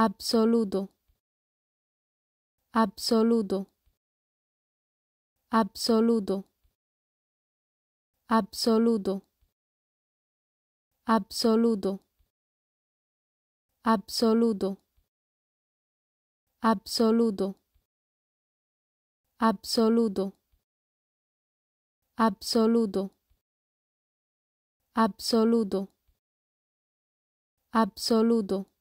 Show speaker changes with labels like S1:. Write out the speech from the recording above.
S1: absoluto absoluto absoluto absoluto absoluto absoluto absoluto absoluto absoluto absoluto absoluto